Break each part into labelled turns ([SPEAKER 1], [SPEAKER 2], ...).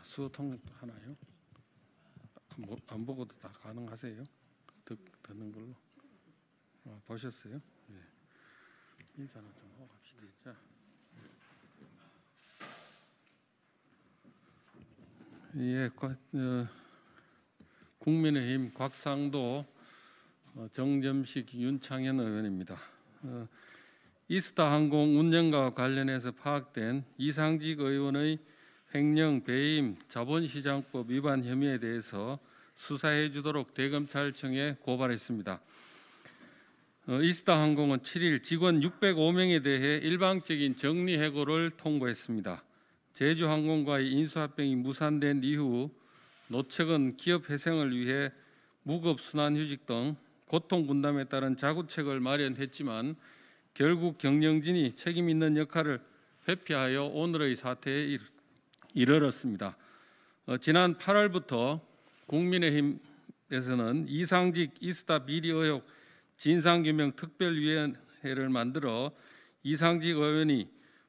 [SPEAKER 1] 아, 수통 하나요? 안, 보, 안 보고도 다 가능하세요? 듣, 듣는 걸로? 아, 보셨어요? 네. 예. 인사나 좀 하고 갑시다. 네. 자. 예, 과, 어, 국민의힘 곽상도 어, 정점식 윤창현 의원입니다. 어, 이스타항공 운영과 관련해서 파악된 이상직 의원의 횡령, 배임, 자본시장법 위반 혐의에 대해서 수사해 주도록 대검찰청에 고발했습니다. 어, 이스타 항공은 7일 직원 605명에 대해 일방적인 정리 해고를 통보했습니다. 제주항공과의 인수합병이 무산된 이후 노측은 기업 회생을 위해 무급순환휴직 등 고통 분담에 따른 자구책을 마련했지만 결국 경영진이 책임 있는 역할을 회피하여 오늘의 사태에 이르렀습니다. 이르렀습니다. 어, 지난 8월부터 국민의힘에서는 이상직 이스타 비리 의혹 진상규명 특별위원회를 만들어 이상직 의원이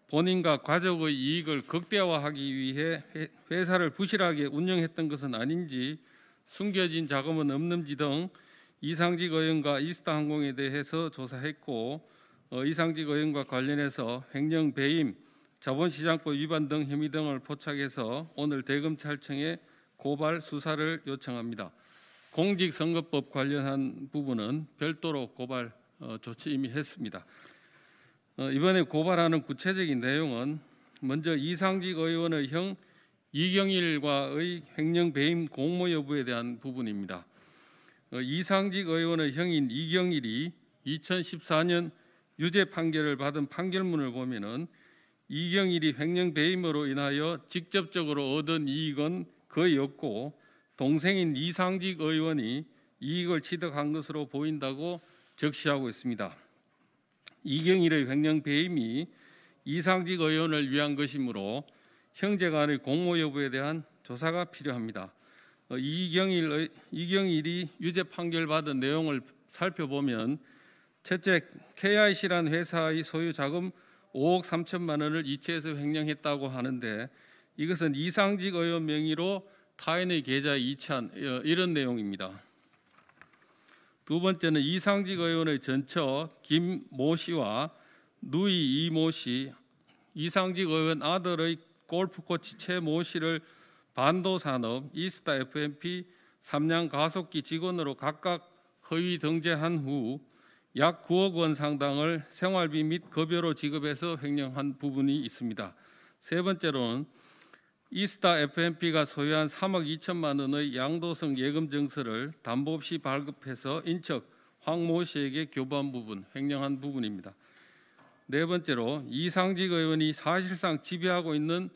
[SPEAKER 1] 본인과 가족의 이익을 극대화하기 위해 회사를 부실하게 운영했던 것은 아닌지 숨겨진 자금은 없는지 등 이상직 의원과 이스타 항공에 대해서 조사했고 어, 이상직 의원과 관련해서 횡령 배임 자본시장법 위반 등 혐의 등을 포착해서 오늘 대검찰청에 고발 수사를 요청합니다. 공직선거법 관련한 부분은 별도로 고발 어, 조치 이미 했습니다. 어, 이번에 고발하는 구체적인 내용은 먼저 이상직 의원의 형 이경일과의 횡령 배임 공모 여부에 대한 부분입니다. 어, 이상직 의원의 형인 이경일이 2014년 유죄 판결을 받은 판결문을 보면은 이경일이 횡령 배임으로 인하여 직접적으로 얻은 이익은 거의 없고 동생인 이상직 의원이 이익을 취득한 것으로 보인다고 적시하고 있습니다. 이경일의 횡령 배임이 이상직 의원을 위한 것이므로 형제 간의 공모 여부에 대한 조사가 필요합니다. 어, 이경일 이경일이 유죄 판결 받은 내용을 살펴보면 첫째 KIC란 회사의 소유 자금 5억 3천만 원을 이체해서 횡령했다고 하는데 이것은 이상직 의원 명의로 타인의 계좌 이체한 어, 이런 내용입니다. 두 번째는 이상직 의원의 전처 김 모 씨와 누이 이모 씨, 이상직 의원 아들의 골프 코치 최 모 씨를 반도산업, 이스타 FMP, 삼양 가속기 직원으로 각각 허위 등재한 후약 9억 원 상당을 생활비 및 급여로 지급해서 횡령한 부분이 있습니다. 세 번째로는 이스타 FMP가 소유한 3억 2천만 원의 양도성 예금 증서를 담보 없이 발급해서 인척 황모 씨에게 교부한 부분, 횡령한 부분입니다. 네 번째로 이상직 의원이 사실상 지배하고 있는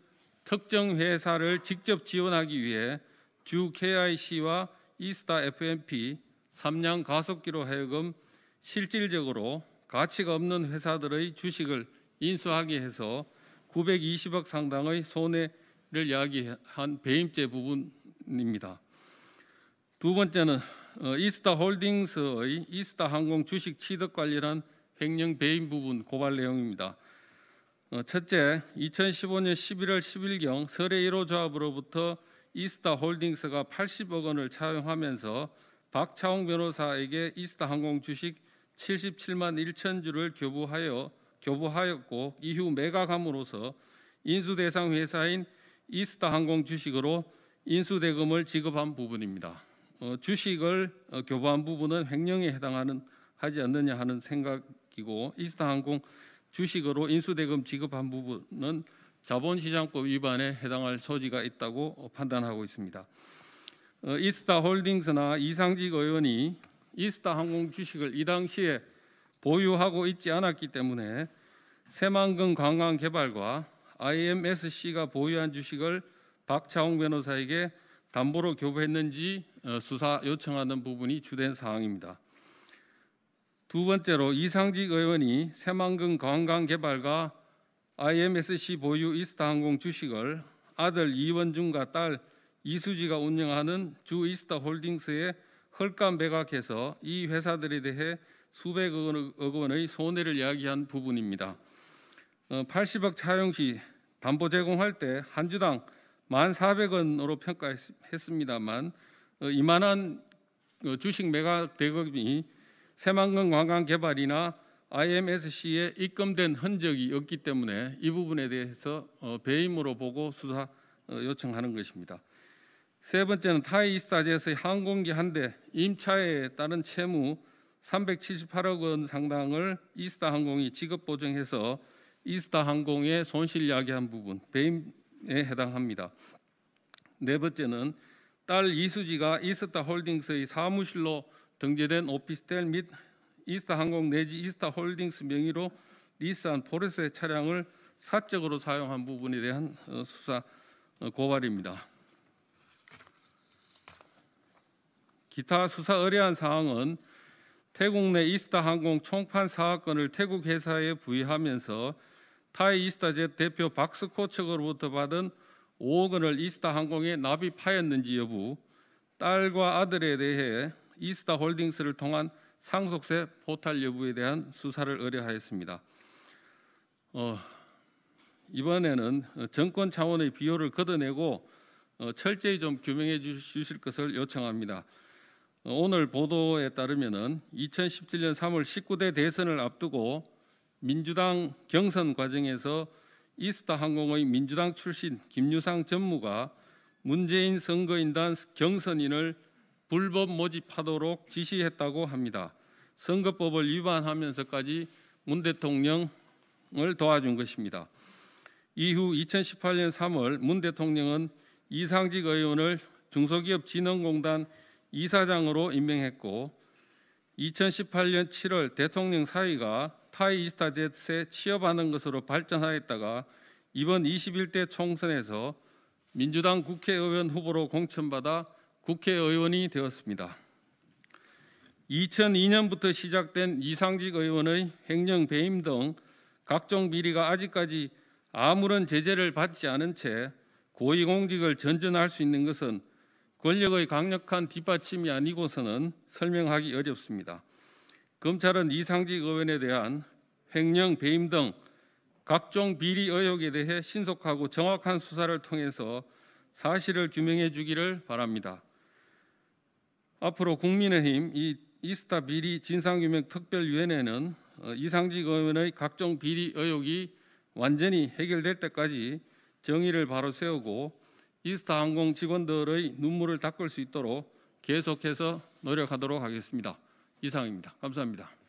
[SPEAKER 1] 특정 회사를 직접 지원하기 위해 주 KIC와 이스타 FMP 3양 가속기로 해금 실질적으로 가치가 없는 회사들의 주식을 인수하게 해서 920억 상당의 손해를 야기한 배임죄 부분입니다. 두 번째는 어, 이스타 홀딩스의 이스타 항공 주식 취득 관련한 횡령 배임 부분 고발 내용입니다. 어, 첫째, 2015년 11월 10일경 설해 1호 조합으로부터 이스타 홀딩스가 80억 원을 차용하면서 박차홍 변호사에게 이스타 항공 주식 77만 1천 주를 교부하여 교부하였고 이후 매각함으로써 인수 대상 회사인 이스타 항공 주식으로 인수 대금을 지급한 부분입니다. 어, 주식을 어, 교부한 부분은 횡령에 해당하는 하지 않느냐 하는 생각이고 이스타 항공 주식으로 인수 대금 지급한 부분은 자본시장법 위반에 해당할 소지가 있다고 판단하고 있습니다. 어, 이스타 홀딩스나 이상직 의원이 이스타 항공 주식을 이 당시에 보유하고 있지 않았기 때문에 새만금 관광 개발과 IMSC가 보유한 주식을 박차홍 변호사에게 담보로 교부했는지 어, 수사 요청하는 부분이 주된 사항입니다. 두 번째로 이상직 의원이 새만금 관광개발과 IMSC 보유 이스타항공 주식을 아들 이원중과 딸 이수지가 운영하는 주이스타홀딩스에 헐값 매각해서 이 회사들에 대해 수백억 원의 손해를 이야기한 부분입니다. 80억 어, 차용 시 담보 제공할 때 한 주당 1,400원으로 평가했습니다만 어, 이만한 어, 주식 매각 대금이 새만금 관광 개발이나 IMSC에 입금된 흔적이 없기 때문에 이 부분에 대해서 배임으로 보고 수사 요청하는 것입니다. 세 번째는 타이스타제에서 항공기 한 대 임차에 따른 채무 378억 원 상당을 이스타 항공이 지급 보증해서 이스타 항공의 손실 야기한 부분 배임에 해당합니다. 네 번째는 딸 이수지가 이스타 홀딩스의 사무실로 등재된 오피스텔 및 이스타 항공 내지 이스타 홀딩스 명의로 리스한 포레스의 차량을 사적으로 사용한 부분에 대한 어, 수사 어, 고발입니다. 기타 수사 의뢰한 사항은 태국 내 이스타 항공 총판 사건을 태국 회사에 부여하면서 타이 이스타제 대표 박스코 측으로부터 받은 5억 원을 이스타 항공에 납입하였는지 여부, 딸과 아들에 대해 이스타 홀딩스를 통한 상속세 포탈 여부에 대한 수사를 의뢰하였습니다. 어, 이번에는 정권 차원의 비호를 걷어내고 어, 철저히 좀 규명해 주실 것을 요청합니다. 오늘 보도에 따르면 2017년 3월 19대 대선을 앞두고 민주당 경선 과정에서 이스타 항공의 민주당 출신 김유상 전무가 문재인 선거인단 경선인을 불법 모집하도록 지시했다고 합니다. 선거법을 위반하면서까지 문 대통령을 도와준 것입니다. 이후 2018년 3월 문 대통령은 이상직 의원을 중소기업진흥공단 이사장으로 임명했고 2018년 7월 대통령 사위가 타이 이스타젯에 취업하는 것으로 발전하였다가 이번 21대 총선에서 민주당 국회의원 후보로 공천받아 국회의원이 되었습니다. 2002년부터 시작된 이상직 의원의 행정 배임 등 각종 비리가 아직까지 아무런 제재를 받지 않은 채 고위공직을 전전할 수 있는 것은 권력의 강력한 뒷받침이 아니고서는 설명하기 어렵습니다. 검찰은 이상직 의원에 대한 횡령, 배임 등 각종 비리 의혹에 대해 신속하고 정확한 수사를 통해서 사실을 규명해 주기를 바랍니다. 앞으로 국민의힘 이 이스타 비리 진상규명 특별위원회는 어, 이상직 의원의 각종 비리 의혹이 완전히 해결될 때까지 정의를 바로 세우고 이스타 항공 직원들의 눈물을 닦을 수 있도록 계속해서 노력하도록 하겠습니다. 이상입니다. 감사합니다.